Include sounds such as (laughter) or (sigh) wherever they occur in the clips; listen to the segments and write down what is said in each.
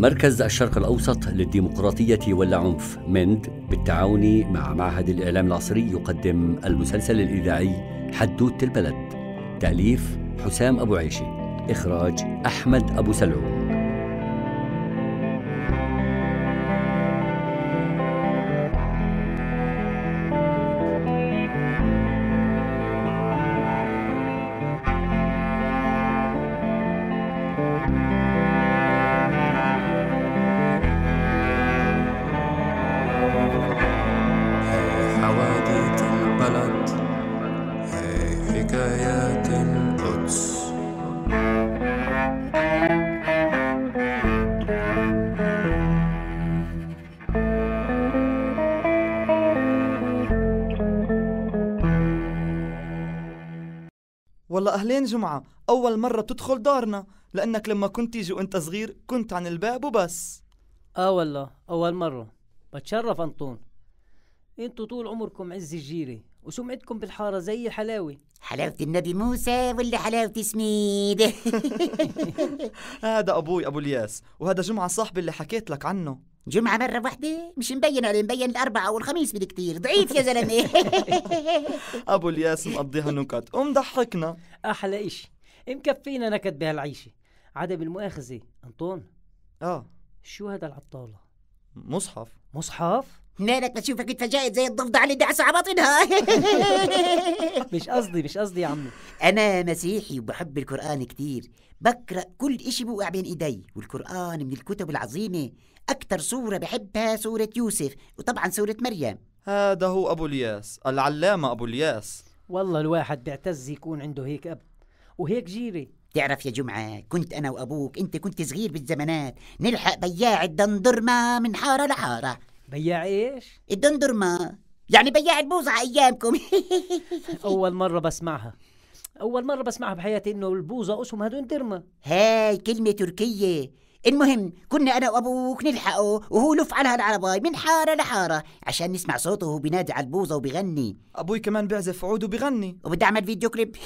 مركز الشرق الأوسط للديمقراطية والعنف مند بالتعاون مع معهد الإعلام العصري يقدم المسلسل الإذاعي حدوتة البلد تأليف حسام أبو عيشي إخراج أحمد أبو سلعون والله أهلين جمعة أول مرة تدخل دارنا لأنك لما كنت تيجي وأنت صغير كنت عن الباب وبس آه والله أول مرة بتشرف أنطون انتوا طول عمركم عز الجيرة وسمعتكم بالحارة زي حلاوة حلاوة النبي موسى ولا حلاوة سميد (laughs) (laughs) هذا أبوي أبو الياس وهذا جمعة صاحبي اللي حكيت لك عنه جمعة مرة واحدة مش مبين عليه مبين الأربعة أو الخميس بالكتير ضعيف يا زلمة (laughs) أبو الياس مقضيها نكت ومضحكنا أحلى إشي مكفينا نكت بهالعيشة عاد بالمؤاخذة أنطون آه شو هذا العطالة؟ مصحف مصحف؟ مالك بشوفك اتفاجئت زي الضفدع اللي دعس على بطنها (laughs) مش قصدي مش قصدي يا عمي أنا مسيحي وبحب القرآن كثير بقرأ كل إشي بوقع بين إيدي والقرآن من الكتب العظيمة أكثر سورة بحبها سورة يوسف وطبعا سورة مريم هذا هو أبو الياس العلامة أبو الياس والله الواحد بيعتز يكون عنده هيك أب وهيك جيرة تعرف يا جمعة كنت أنا وأبوك أنت كنت صغير بالزمانات نلحق بياع الدندرما من حارة لحارة بياع إيش؟ الدندرما يعني بياع البوز على أيامكم (laughs) أول مرة بسمعها أول مرة بسمعها بحياتي إنه البوزة اسمها دندرما درما هاي كلمة تركية المهم كنا أنا وأبوك نلحقه وهو لف على هالعرباي من حارة لحارة عشان نسمع صوته وهو بينادي على البوظه وبيغني أبوي كمان بيعزف عود وبيغني وبدي أعمل فيديو كليب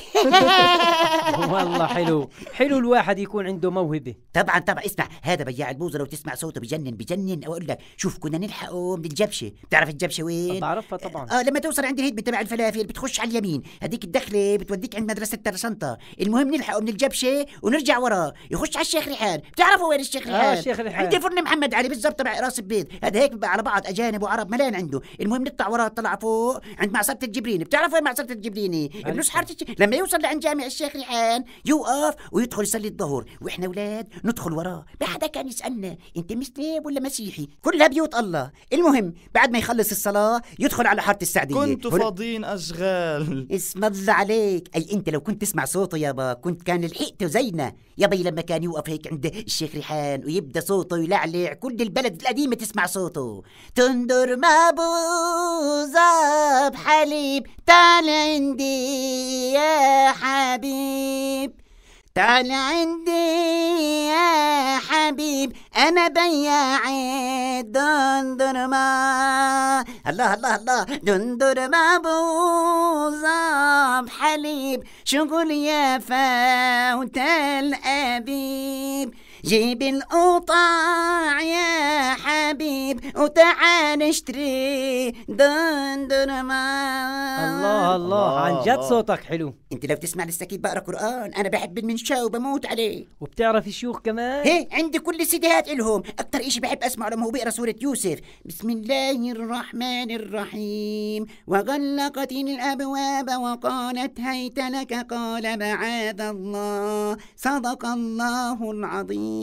(laughs) والله حلو حلو الواحد يكون عنده موهبة طبعا طبعا اسمع هذا بياع البوظه لو تسمع صوته بجنن بجنن أقول لك شوف كنا نلحقه من الجبشة بتعرف الجبشة وين؟ بعرفها طبعا آه لما توصل عند الهيد تبع الفلافل بتخش على اليمين هذيك الدخلة بتوديك عند مدرسة ترسنطة المهم نلحقه من الجبشة ونرجع وراه يخش على الشيخ ريحان بتعرفوا وين الشيخ الحال اه الشيخ الحال عندي فرن محمد علي بالضبط تبع راس البيض هذا هيك على بعض اجانب وعرب ملان عنده المهم نطلع وراه طلع فوق عند معصره الجبرين بتعرف وين معصره الجبريني بنص حاره لما يوصل لعند جامع الشيخ ريحان يوقف ويدخل يصلي الظهر واحنا اولاد ندخل وراه ما حدا كان يسالنا انت مسلم ولا مسيحي كلها بيوت الله المهم بعد ما يخلص الصلاه يدخل على حاره السعديه كنت فاضيين اشغال اسم الله عليك اي انت لو كنت تسمع صوته يابا كنت كان لحقته زينا يابا لما كان يوقف هيك عند الشيخ ريحان الألحان ويبدأ صوته يلعلع كل البلد القديمة تسمع صوته تندر مبوظة بحليب تعال عندي يا حبيب تعال عندي يا حبيب انا بياع ما الله الله الله دندرما بوظام حليب شغل يا فاوت الابيب جيب القطاع يا حبيب وتعال اشتري دندرما الله الله عن جد صوتك حلو انت لو تسمع كيف بقرا قران انا بحب المنشا وبموت عليه وبتعرف الشيوخ كمان ايه عندي كل السيديهات الهم اكثر اشي بحب اسمعه لما هو بيقرا سوره يوسف بسم الله الرحمن الرحيم وغلقت الابواب وقالت هيت لك قال معاذ الله صدق الله العظيم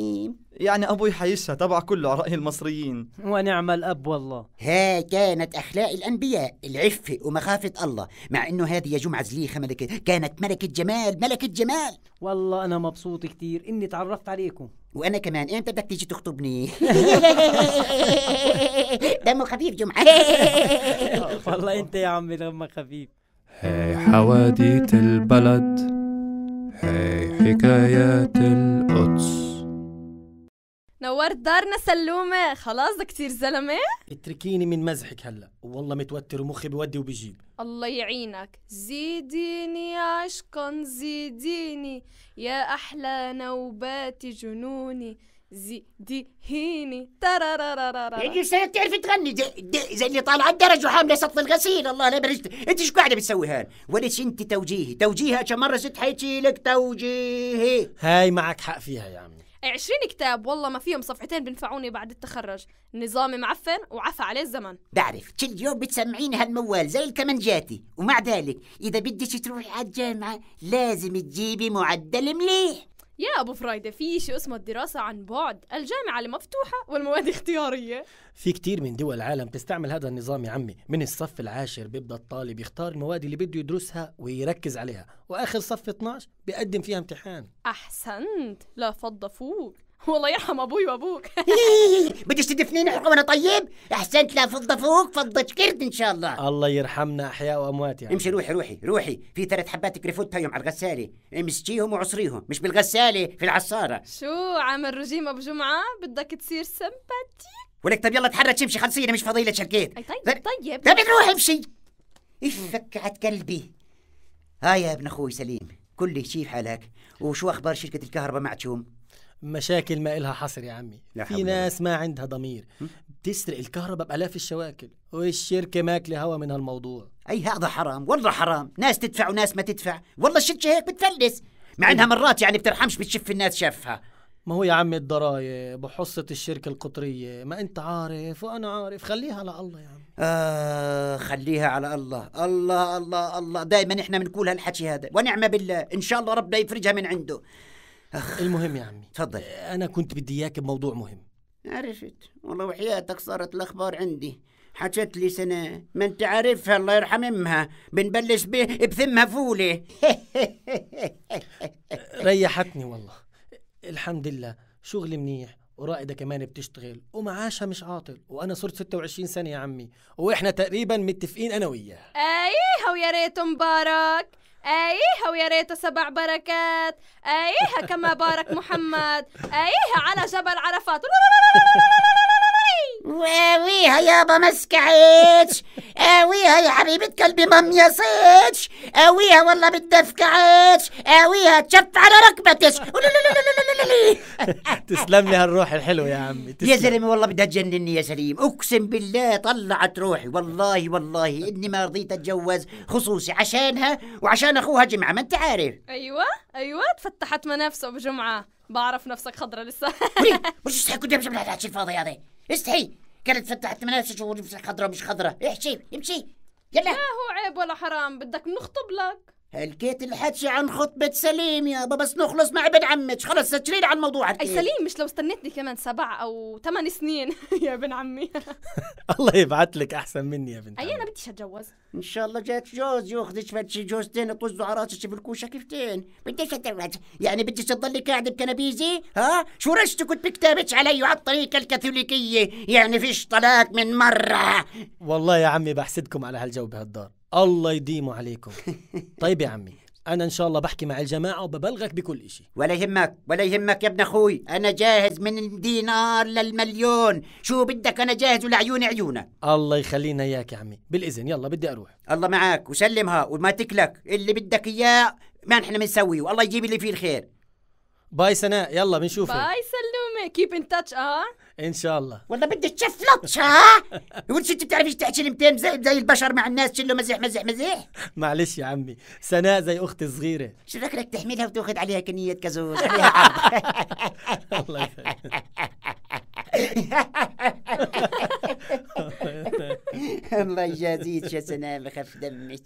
يعني أبوي حيشها تبع كله على رأي المصريين ونعم الأب والله ها كانت أخلاق الأنبياء العفة ومخافة الله مع إنه هذه يا جمعة زليخة ملكة كانت ملكة جمال ملكة جمال والله أنا مبسوط كتير إني تعرفت عليكم وانا كمان امتى بدك تيجي تخطبني (laughs) دمه خفيف جمعه (laughs) والله انت يا عمي دمك خفيف هاي حواديت البلد هاي حكايات القدس نورت دارنا سلومة خلاص ده كتير زلمة اتركيني من مزحك هلا والله متوتر ومخي بودي وبجيب الله يعينك زيديني عشقا زيديني يا أحلى نوبات جنوني زيدي هيني ترارارارارا يعني سنة بتعرفي تغني دي دي زي اللي طالعه الدرج وحامله سطل الغسيل الله لا برجت انت شو قاعده بتسوي هان وليش انت توجيهي توجيهي كم مره ست حيتشي لك توجيهي هاي معك حق فيها يا عمي 20 كتاب والله ما فيهم صفحتين بنفعوني بعد التخرج نظامي معفن وعفى عليه الزمن بعرف كل يوم بتسمعيني هالموال زي الكمنجاتي ومع ذلك إذا بدك تروحي على الجامعة لازم تجيبي معدل مليح يا ابو فرايده في شيء اسمه الدراسه عن بعد الجامعه المفتوحه والمواد (laughs) اختياريه في كتير من دول العالم تستعمل هذا النظام يا عمي من الصف العاشر بيبدا الطالب يختار المواد اللي بده يدرسها ويركز عليها واخر صف 12 بيقدم فيها امتحان احسنت لا فض فوق والله يرحم ابوي وابوك (laughs) (laughs) بدك تدفنيني وانا طيب احسنت لا فضه فوق فضه كرد ان شاء الله الله يرحمنا احياء واموات يعني امشي روحي روحي روحي في ثلاث حبات كريفوت هيهم على الغساله امسكيهم وعصريهم مش بالغساله في العصاره شو عامل رجيم ابو جمعه بدك تصير سمباتي ولك طب يلا تحرك امشي انا مش فضيله شركيت طيب طيب طيب طب روحي امشي فكعت قلبي هاي يا ابن اخوي سليم كل شيء في حالك وشو اخبار شركه الكهرباء معكم مشاكل ما إلها حصر يا عمي لا في ناس ما عندها ضمير بتسرق الكهرباء بآلاف الشواكل والشركة ماكلة هوا من هالموضوع أي هذا حرام والله حرام ناس تدفع وناس ما تدفع والله الشركة هيك بتفلس مع انها مرات يعني بترحمش بتشف الناس شافها ما هو يا عمي الضرايب وحصة الشركة القطرية ما أنت عارف وأنا عارف خليها على الله يا عمي آه خليها على الله الله الله الله دائما إحنا بنقول هالحكي هذا ونعم بالله إن شاء الله ربنا يفرجها من عنده أخ. المهم يا عمي تفضل انا كنت بدي اياك بموضوع مهم عرفت والله وحياتك صارت الاخبار عندي حكت لي سنة ما انت عارفها الله يرحم امها بنبلش به بثمها فولة (laughs) ريحتني والله الحمد لله شغل منيح ورائدة كمان بتشتغل ومعاشها مش عاطل وأنا صرت 26 سنة يا عمي وإحنا تقريبا متفقين أنا وياها أيها ويا ريت مبارك ايها ويا ريت سبع بركات ايها كما بارك محمد ايها على جبل عرفات ويها يابا ما سكعتش اويها يا حبيبة قلبي ما ميصيتش اويها والله بدفكعتش اويها تشف على ركبتش (laughs) تسلم لي هالروح الحلوه يا عمي تسلم. يا زلمه والله بدها تجنني يا سليم اقسم بالله طلعت روحي والله والله اني ما رضيت اتجوز خصوصي عشانها وعشان اخوها جمعه ما انت عارف ايوه ايوه تفتحت منافسه بجمعه بعرف نفسك خضرة لسه (laughs) مش استحي كنت امشي بالهدعه الفاضي هذا استحي كانت فتحت منافسك خضرة مش خضرة احشي امشي يلا لا هو عيب ولا حرام بدك نخطب لك هلكيت الحكي عن خطبة سليم يابا بس نخلص مع ابن عمك خلص سجلين على الموضوع هلكيت. اي سليم مش لو استنيتني كمان سبع او ثمان سنين (laughs) يا ابن عمي (laughs) الله يبعث لك احسن مني يا بنت اي انا بديش اتجوز ان شاء الله جات جوز ياخذك فتشي جوزتين طزوا على راسك بالكوشه الكوشه كفتين بديش اتجوز يعني بديش تضلي قاعده بكنبيزي ها شو رشتك بكتابك علي وعلى الطريقه الكاثوليكيه يعني فيش طلاق من مره والله يا عمي بحسدكم على هالجو بهالدار الله يديمه عليكم (laughs) طيب يا عمي انا ان شاء الله بحكي مع الجماعه وببلغك بكل إشي ولا يهمك ولا يهمك يا ابن اخوي انا جاهز من دينار للمليون شو بدك انا جاهز ولعيوني عيونك الله يخلينا اياك يا عمي بالاذن يلا بدي اروح الله معك وسلمها وما تكلك اللي بدك اياه ما نحن بنسويه والله يجيب اللي فيه الخير باي سناء يلا بنشوفك باي سلومه كيب ان تاتش اه ان شاء الله والله بدي تشفلطش ها (laughs) وانت انت ايش تحكي كلمتين زي البشر مع الناس كله مزح مزح مزح معلش يا عمي سناء زي اختي صغيره شو ذكرك تحملها وتاخذ عليها كنيه كازوز الله يخليك (laughs) الله يجازيك يا سناء بخف دمك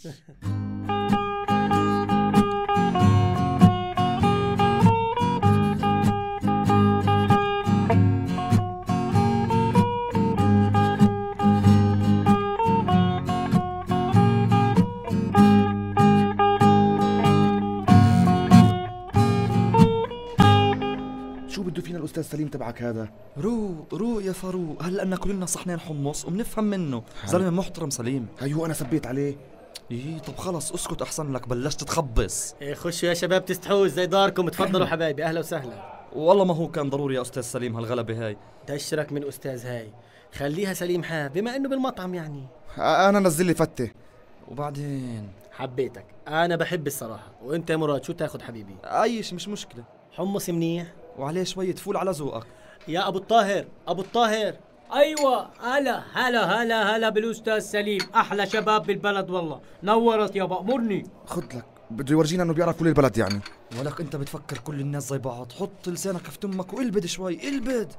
القديم تبعك هذا روق روق يا فاروق هلا ناكل لنا صحنين حمص وبنفهم منه زلمه محترم سليم هو انا ثبيت عليه ايه طب خلص اسكت احسن لك بلشت تخبص ايه خشوا يا شباب تستحوا زي داركم تفضلوا حبايبي اهلا وسهلا والله ما هو كان ضروري يا استاذ سليم هالغلبه هاي تشرك من استاذ هاي خليها سليم حاب بما انه بالمطعم يعني انا نزل لي فته وبعدين حبيتك انا بحب الصراحه وانت يا مراد شو تاخذ حبيبي ايش مش مشكله حمص منيح وعليه شوية فول على ذوقك يا ابو الطاهر ابو الطاهر ايوه هلا هلا هلا هلا بالاستاذ سليم احلى شباب بالبلد والله نورت يا بأمرني خد لك بده يورجينا انه بيعرف كل البلد يعني ولك انت بتفكر كل الناس زي بعض حط لسانك في تمك والبد شوي البد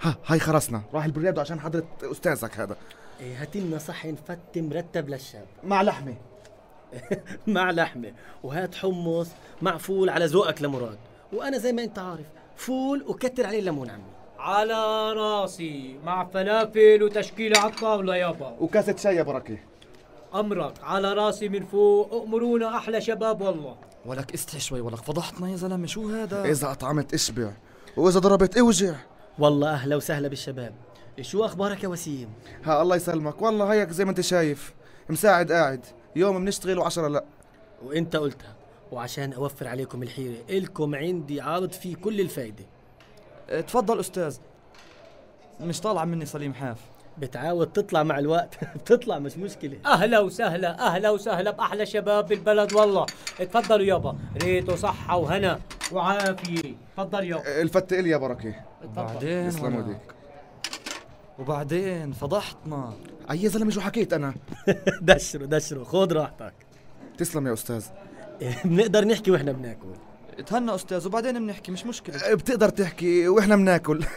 ها هاي خلصنا راح البرياد عشان حضرة استاذك هذا إيه هات لنا صحن فتي مرتب للشاب (laughs) مع لحمة مع لحمة وهات حمص مع فول على ذوقك لمراد وانا زي ما انت عارف فول وكتر عليه الليمون عمي على راسي مع فلافل وتشكيله على الطاوله يابا وكاسه شاي يا بركه امرك على راسي من فوق امرونا احلى شباب والله ولك استحي شوي ولك فضحتنا يا زلمه شو هذا اذا اطعمت اشبع واذا ضربت اوجع والله اهلا وسهلا بالشباب شو اخبارك يا وسيم ها الله يسلمك والله هيك زي ما انت شايف مساعد قاعد يوم بنشتغل وعشرة لا وانت قلتها وعشان اوفر عليكم الحيره الكم عندي عرض فيه كل الفايده إيه، تفضل استاذ مش طالعه مني سليم حاف بتعاود تطلع مع الوقت (laughs) بتطلع مش مشكله اهلا وسهلا اهلا وسهلا باحلى شباب بالبلد والله اتفضلوا يابا ريتوا صحه وهنا وعافيه تفضل يابا إيه، الفت الي يا بركه بعدين يسلموا ديك وبعدين فضحتنا أي زلمه شو حكيت انا دشروا (laughs) دشروا خذ راحتك تسلم يا استاذ بنقدر (laughs) نحكي واحنا بناكل تهنى استاذ وبعدين بنحكي مش مشكله إيه، بتقدر تحكي واحنا بناكل (laughs)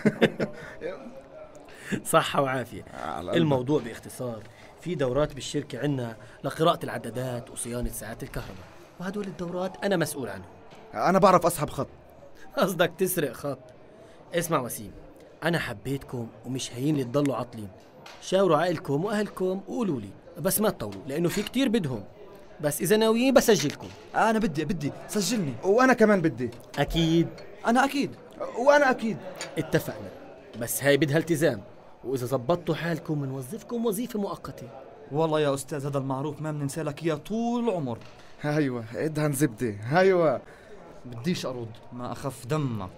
صحة وعافية الموضوع باختصار في دورات بالشركة عندنا لقراءة العدادات وصيانة ساعات الكهرباء وهدول الدورات أنا مسؤول عنهم أنا بعرف أسحب خط قصدك تسرق خط اسمع وسيم أنا حبيتكم ومش هين تضلوا عاطلين شاوروا عقلكم وأهلكم وقولوا لي بس ما تطولوا لأنه في كتير بدهم بس اذا ناويين بسجلكم انا بدي بدي سجلني وانا كمان بدي اكيد انا اكيد وانا اكيد اتفقنا بس هاي بدها التزام واذا زبطتوا حالكم بنوظفكم وظيفه مؤقته والله يا استاذ هذا المعروف ما بننسى لك اياه طول العمر ايوه ادهن زبده ايوه بديش ارد ما اخف دمك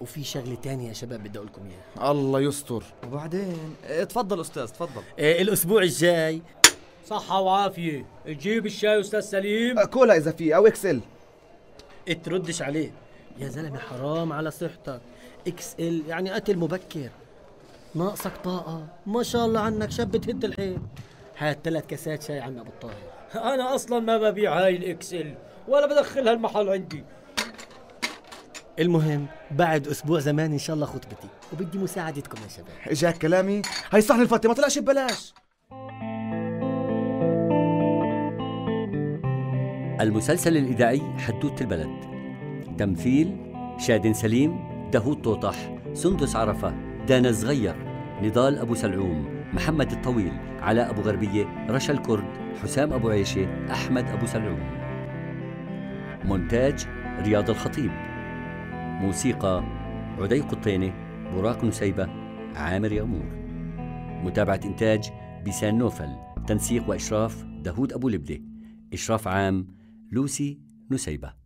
وفي شغله تانية يا شباب بدي اقول لكم اياها الله يستر وبعدين اتفضل إيه، تفضل استاذ تفضل إيه، الاسبوع الجاي صحة وعافية تجيب الشاي أستاذ سليم كولا إذا في أو إكسل تردش عليه يا زلمة حرام على صحتك إكس إل يعني قتل مبكر ناقصك طاقة ما شاء الله عنك شاب بتهد الحيل هات ثلاث كاسات شاي عنا أبو الطاهر أنا أصلا ما ببيع هاي الإكس إل ولا بدخلها المحل عندي المهم بعد اسبوع زمان ان شاء الله خطبتي وبدي مساعدتكم يا شباب اجاك كلامي هي صحن الفاطمه ما طلعش ببلاش المسلسل الإذاعي حدوتة البلد تمثيل شادن سليم داوود طوطح سندس عرفة دانا صغير نضال أبو سلعوم محمد الطويل علاء أبو غربية رشا الكرد حسام أبو عيشة أحمد أبو سلعوم مونتاج رياض الخطيب موسيقى عدي قطينة براق نسيبة عامر يامور متابعة إنتاج بيسان نوفل تنسيق وإشراف دهود أبو لبدة إشراف عام لوسي نسيبه